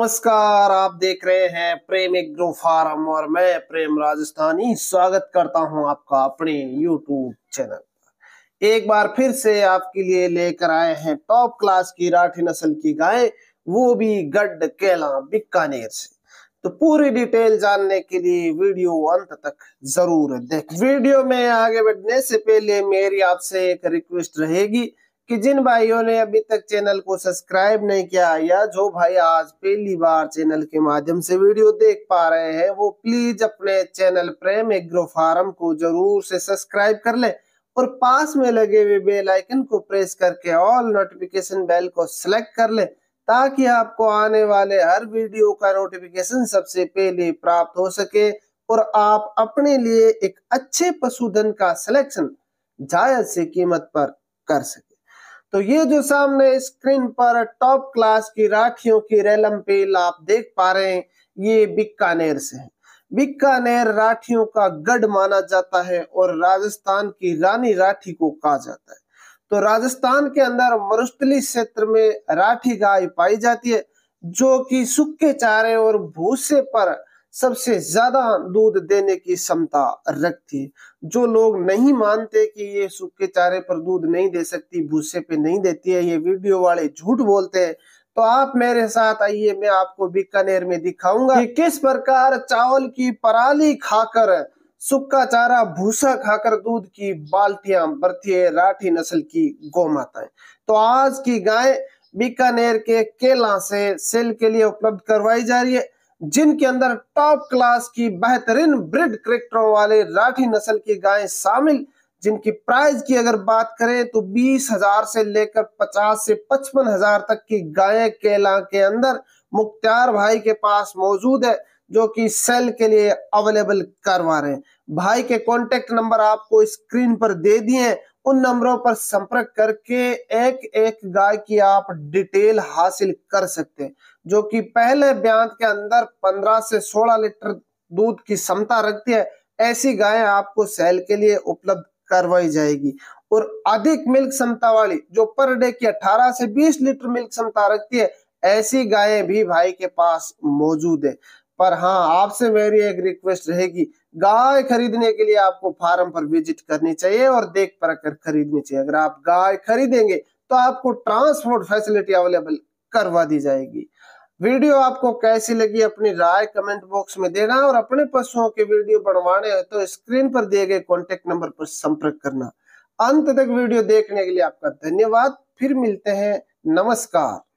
नमस्कार आप देख रहे हैं प्रेम एग्रो फार्म और मैं प्रेम राजस्थानी स्वागत करता हूं आपका अपने यूट्यूब चैनल एक बार फिर से आपके लिए लेकर आए हैं टॉप क्लास की राठी नस्ल की गाय वो भी गड्ढ केला बीकानेर से तो पूरी डिटेल जानने के लिए वीडियो अंत तक जरूर देखें वीडियो में आगे बढ़ने से पहले मेरी आपसे एक रिक्वेस्ट रहेगी कि जिन भाइयों ने अभी तक चैनल को सब्सक्राइब नहीं किया या जो भाई आज पहली बार चैनल के माध्यम से वीडियो देख पा रहे हैं वो प्लीज अपने चैनल प्रेम एग्रो फार्म को जरूर से सब्सक्राइब कर ले और पास में लगे हुए बेल आइकन को प्रेस करके ऑल नोटिफिकेशन बेल को सिलेक्ट कर ले ताकि आपको आने वाले हर वीडियो का नोटिफिकेशन सबसे पहले प्राप्त हो सके और आप अपने लिए एक अच्छे पशुधन का सिलेक्शन जायज से कीमत पर कर सके तो ये जो सामने स्क्रीन पर टॉप क्लास की राखियों की रेलम पेल आप देख पा रहे हैं ये बीकानेर से है बीकानेर राठियों का गढ़ माना जाता है और राजस्थान की रानी राठी को कहा जाता है तो राजस्थान के अंदर मरुस्थली क्षेत्र में राठी गाय पाई जाती है जो कि सूखे चारे और भूसे पर सबसे ज्यादा दूध देने की क्षमता रखती जो लोग नहीं मानते कि ये सूखे चारे पर दूध नहीं दे सकती भूसे पे नहीं देती है ये वीडियो वाले झूठ बोलते हैं तो आप मेरे साथ आइए मैं आपको बीकानेर में दिखाऊंगा कि किस प्रकार चावल की पराली खाकर सुक्का चारा भूसा खाकर दूध की बाल्टियां बरती है राठी नस्ल की गौ माता तो आज की गाय बीकानेर के केला से सेल के लिए उपलब्ध करवाई जा रही है जिनके अंदर टॉप क्लास की बेहतरीन ब्रिड करेक्टरों वाले राठी नस्ल की गायें शामिल जिनकी प्राइस की अगर बात करें तो बीस हजार से लेकर पचास से पचपन हजार तक की गायें केला के अंदर मुख्तार भाई के पास मौजूद है जो कि सेल के लिए अवेलेबल करवा रहे हैं भाई के कॉन्टेक्ट नंबर आपको स्क्रीन पर दे दिए हैं उन नंबरों पर संपर्क करके एक एक गाय की आप डिटेल हासिल कर सकते हैं जो कि पहले ब्यांत के अंदर 15 से 16 लीटर दूध की क्षमता रखती है ऐसी गायें आपको सेल के लिए उपलब्ध करवाई जाएगी और अधिक मिल्क क्षमता वाली जो पर डे की 18 से 20 लीटर मिल्क क्षमता रखती है ऐसी गायें भी भाई के पास मौजूद है पर हाँ आपसे मेरी एक रिक्वेस्ट रहेगी गाय खरीदने के लिए आपको फार्म पर विजिट करनी चाहिए और देख पर कर खरीदनी चाहिए अगर आप गाय खरीदेंगे तो आपको ट्रांसपोर्ट फैसिलिटी अवेलेबल करवा दी जाएगी वीडियो आपको कैसी लगी अपनी राय कमेंट बॉक्स में देना और अपने पशुओं के वीडियो बनवाने हैं तो स्क्रीन पर दिए गए कॉन्टेक्ट नंबर पर संपर्क करना अंत तक वीडियो देखने के लिए आपका धन्यवाद फिर मिलते हैं नमस्कार